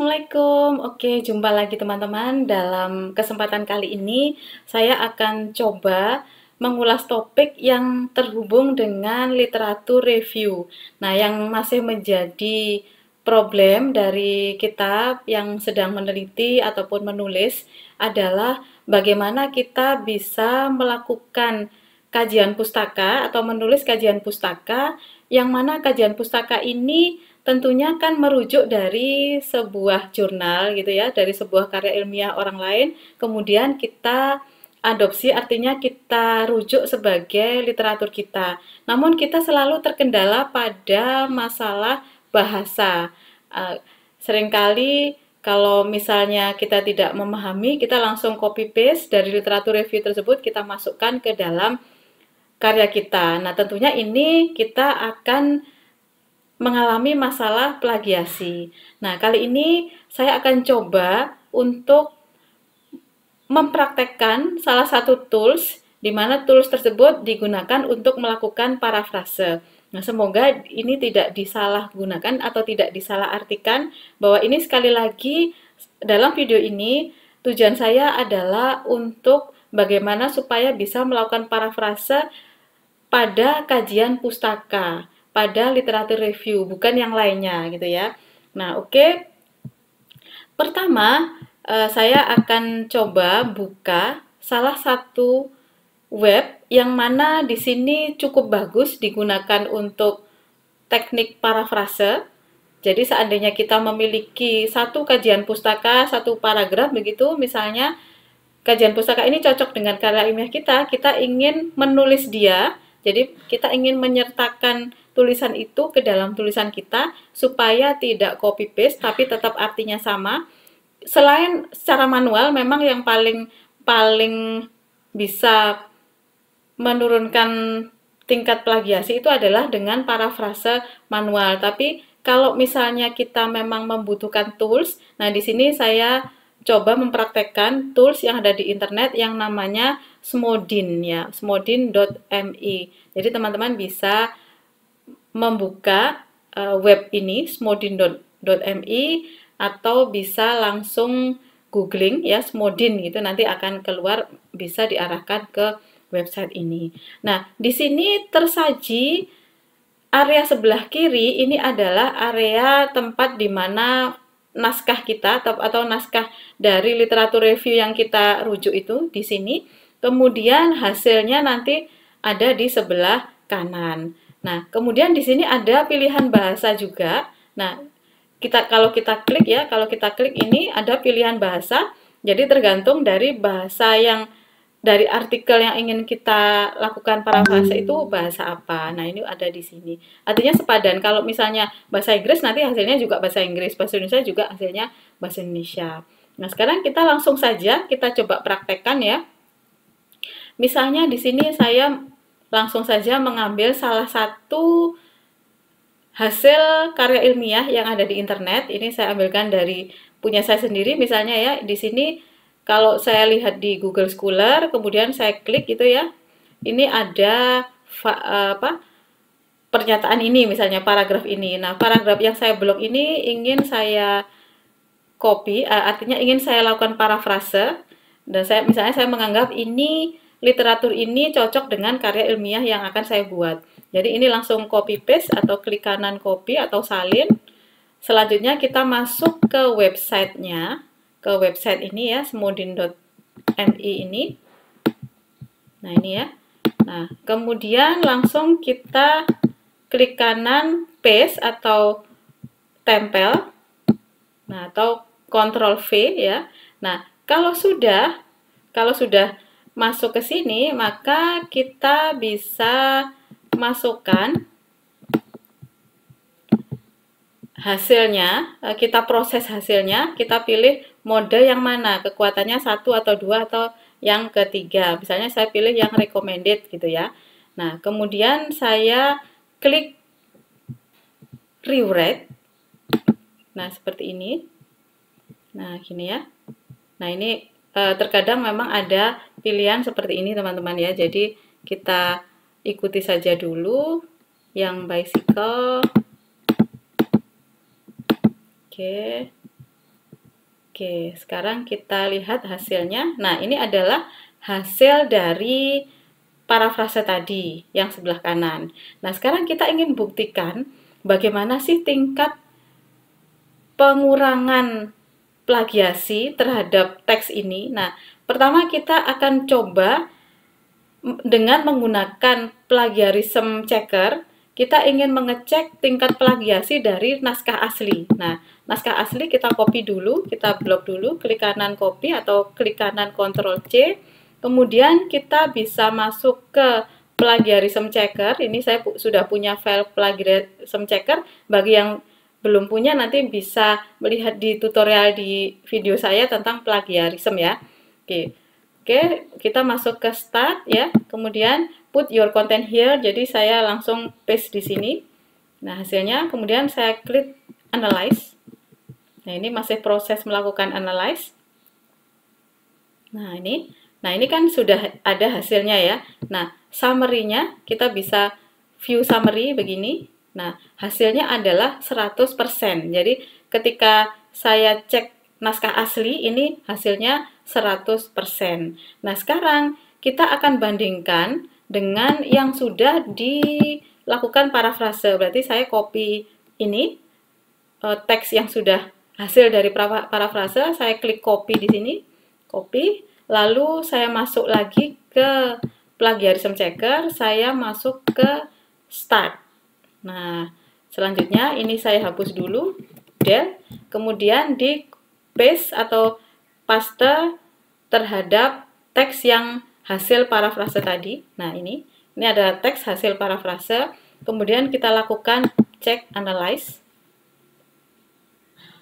Assalamualaikum. Oke, jumpa lagi teman-teman. Dalam kesempatan kali ini, saya akan coba mengulas topik yang terhubung dengan literatur review. Nah, yang masih menjadi problem dari kitab yang sedang meneliti ataupun menulis adalah bagaimana kita bisa melakukan kajian pustaka atau menulis kajian pustaka yang mana kajian pustaka ini tentunya kan merujuk dari sebuah jurnal gitu ya, dari sebuah karya ilmiah orang lain, kemudian kita adopsi artinya kita rujuk sebagai literatur kita. Namun kita selalu terkendala pada masalah bahasa. Eh, seringkali kalau misalnya kita tidak memahami, kita langsung copy paste dari literatur review tersebut kita masukkan ke dalam karya kita. Nah, tentunya ini kita akan mengalami masalah plagiasi. Nah, kali ini saya akan coba untuk mempraktekkan salah satu tools di mana tools tersebut digunakan untuk melakukan parafrase. Nah, semoga ini tidak disalahgunakan atau tidak disalahartikan bahwa ini sekali lagi dalam video ini tujuan saya adalah untuk bagaimana supaya bisa melakukan parafrase pada kajian pustaka pada literatur review, bukan yang lainnya gitu ya. Nah, oke. Okay. Pertama, uh, saya akan coba buka salah satu web yang mana di sini cukup bagus digunakan untuk teknik parafrase. Jadi seandainya kita memiliki satu kajian pustaka, satu paragraf begitu, misalnya kajian pustaka ini cocok dengan karya ilmiah kita, kita ingin menulis dia, jadi kita ingin menyertakan tulisan itu ke dalam tulisan kita supaya tidak copy paste tapi tetap artinya sama. Selain secara manual memang yang paling paling bisa menurunkan tingkat plagiasi itu adalah dengan parafrase manual. Tapi kalau misalnya kita memang membutuhkan tools, nah di sini saya coba mempraktekkan tools yang ada di internet yang namanya Smodin ya, smodin.me. Jadi teman-teman bisa membuka uh, web ini smodin.mi atau bisa langsung googling ya smodin gitu nanti akan keluar bisa diarahkan ke website ini. Nah, di sini tersaji area sebelah kiri ini adalah area tempat di mana naskah kita atau, atau naskah dari literatur review yang kita rujuk itu di sini. Kemudian hasilnya nanti ada di sebelah kanan. Nah, kemudian di sini ada pilihan bahasa juga. Nah, kita kalau kita klik ya, kalau kita klik ini ada pilihan bahasa. Jadi tergantung dari bahasa yang dari artikel yang ingin kita lakukan parafrase itu bahasa apa. Nah, ini ada di sini. Artinya sepadan. Kalau misalnya bahasa Inggris nanti hasilnya juga bahasa Inggris, bahasa Indonesia juga hasilnya bahasa Indonesia. Nah, sekarang kita langsung saja kita coba praktekkan ya. Misalnya di sini saya langsung saja mengambil salah satu hasil karya ilmiah yang ada di internet. Ini saya ambilkan dari punya saya sendiri misalnya ya. Di sini kalau saya lihat di Google Scholar, kemudian saya klik gitu ya. Ini ada apa? pernyataan ini misalnya paragraf ini. Nah, paragraf yang saya blok ini ingin saya copy, eh, artinya ingin saya lakukan parafrase dan saya misalnya saya menganggap ini literatur ini cocok dengan karya ilmiah yang akan saya buat. Jadi ini langsung copy paste atau klik kanan copy atau salin. Selanjutnya kita masuk ke websitenya, ke website ini ya, semudin.mi ini. Nah ini ya. Nah kemudian langsung kita klik kanan paste atau tempel, nah atau control V ya. Nah kalau sudah, kalau sudah masuk ke sini, maka kita bisa masukkan hasilnya, eh, kita proses hasilnya, kita pilih mode yang mana, kekuatannya satu atau dua atau yang ketiga. Misalnya saya pilih yang recommended gitu ya. Nah, kemudian saya klik rewrite. Nah, seperti ini. Nah, gini ya. Nah, ini Eh, terkadang memang ada pilihan seperti ini teman-teman ya. Jadi kita ikuti saja dulu yang bicycle. Oke. Oke, sekarang kita lihat hasilnya. Nah, ini adalah hasil dari parafrase tadi yang sebelah kanan. Nah, sekarang kita ingin buktikan bagaimana sih tingkat pengurangan plagiasi terhadap teks ini? Nah, pertama kita akan coba dengan menggunakan plagiarism checker, kita ingin mengecek tingkat plagiasi dari naskah asli. Nah, naskah asli kita copy dulu, kita blok dulu, klik kanan copy atau klik kanan Ctrl C. Kemudian kita bisa masuk ke plagiarism checker. Ini saya sudah punya file plagiarism checker. Bagi yang belum punya nanti bisa melihat di tutorial di video saya tentang plagiarism ya. Oke. Oke, kita masuk ke start ya. Kemudian put your content here. Jadi saya langsung paste di sini. Nah, hasilnya kemudian saya klik analyze. Nah, ini masih proses melakukan analyze. Nah, ini. Nah, ini kan sudah ada hasilnya ya. Nah, summary-nya kita bisa view summary begini. Nah, hasilnya adalah 100%. Jadi, ketika saya cek naskah asli, ini hasilnya 100%. Nah, sekarang kita akan bandingkan dengan yang sudah dilakukan parafrase. Berarti saya copy ini, eh, teks yang sudah hasil dari parafrase, saya klik copy di sini, copy, lalu saya masuk lagi ke plagiarism checker, saya masuk ke start. Nah, selanjutnya ini saya hapus dulu del, ya. kemudian di paste atau paste terhadap teks yang hasil parafrase tadi. Nah, ini ini ada teks hasil parafrase. Kemudian kita lakukan check analyze.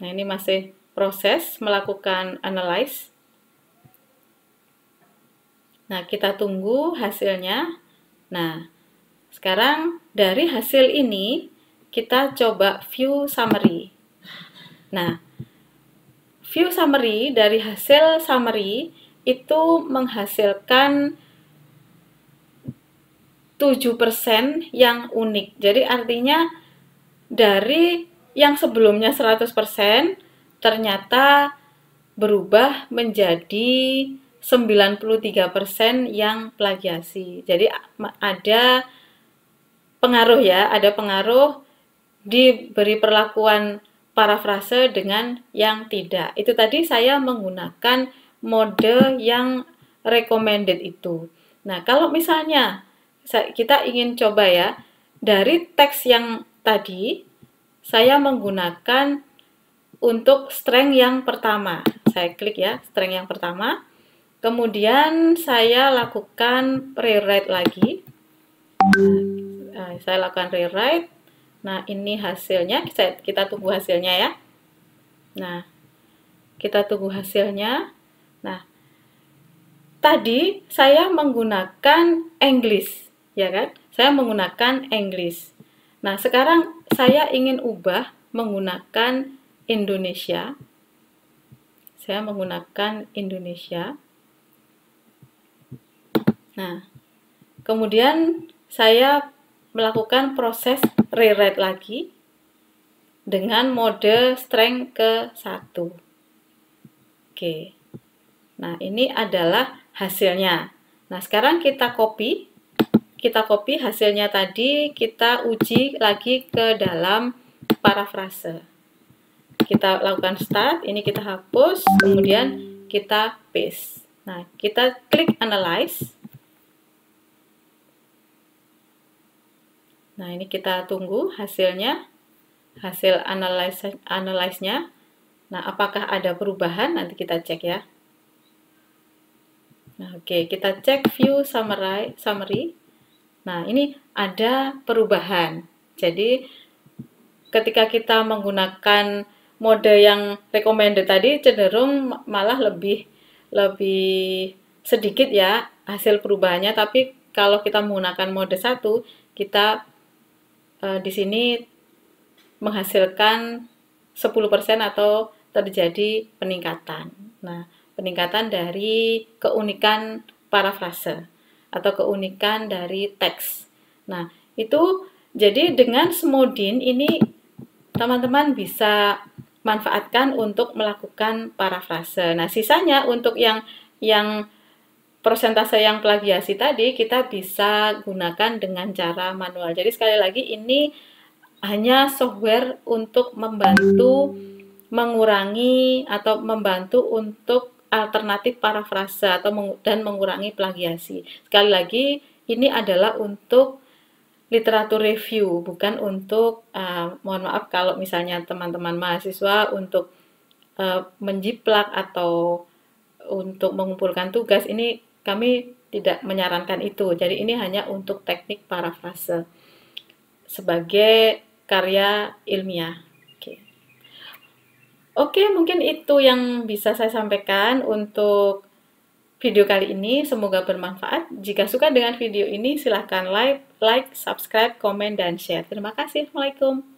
Nah, ini masih proses melakukan analyze. Nah, kita tunggu hasilnya. Nah, sekarang dari hasil ini kita coba view summary. Nah, view summary dari hasil summary itu menghasilkan 7% yang unik. Jadi artinya dari yang sebelumnya 100% ternyata berubah menjadi 93% yang plagiasi. Jadi ada pengaruh ya, ada pengaruh diberi perlakuan parafrase dengan yang tidak. Itu tadi saya menggunakan mode yang recommended itu. Nah, kalau misalnya kita ingin coba ya, dari teks yang tadi saya menggunakan untuk string yang pertama. Saya klik ya, string yang pertama. Kemudian saya lakukan rewrite lagi. Nah, saya lakukan rewrite. Nah, ini hasilnya. Kita, kita tunggu hasilnya ya. Nah, kita tunggu hasilnya. Nah, tadi saya menggunakan English, ya kan? Saya menggunakan English. Nah, sekarang saya ingin ubah menggunakan Indonesia. Saya menggunakan Indonesia. Nah, kemudian saya melakukan proses rewrite lagi dengan mode strength ke 1. Oke. Nah, ini adalah hasilnya. Nah, sekarang kita copy. Kita copy hasilnya tadi, kita uji lagi ke dalam parafrase. Kita lakukan start, ini kita hapus, kemudian kita paste. Nah, kita klik analyze. Nah, ini kita tunggu hasilnya, hasil analyze analyze nya Nah, apakah ada perubahan? Nanti kita cek ya. Nah, oke, okay. kita cek view summary. summary. Nah, ini ada perubahan. Jadi, ketika kita menggunakan mode yang recommended tadi cenderung malah lebih lebih sedikit ya hasil perubahannya, tapi kalau kita menggunakan mode satu kita Eh, di sini menghasilkan 10% atau terjadi peningkatan. Nah, peningkatan dari keunikan parafrase atau keunikan dari teks. Nah, itu jadi dengan Smodin ini teman-teman bisa manfaatkan untuk melakukan parafrase. Nah, sisanya untuk yang yang persentase yang plagiasi tadi kita bisa gunakan dengan cara manual. Jadi sekali lagi ini hanya software untuk membantu mengurangi atau membantu untuk alternatif parafrase atau meng dan mengurangi plagiasi. Sekali lagi ini adalah untuk literatur review bukan untuk uh, mohon maaf kalau misalnya teman-teman mahasiswa untuk uh, menjiplak atau untuk mengumpulkan tugas ini kami tidak menyarankan itu. Jadi ini hanya untuk teknik parafrase sebagai karya ilmiah. Oke. Oke, mungkin itu yang bisa saya sampaikan untuk video kali ini. Semoga bermanfaat. Jika suka dengan video ini, silahkan like, like, subscribe, komen, dan share. Terima kasih. Assalamualaikum.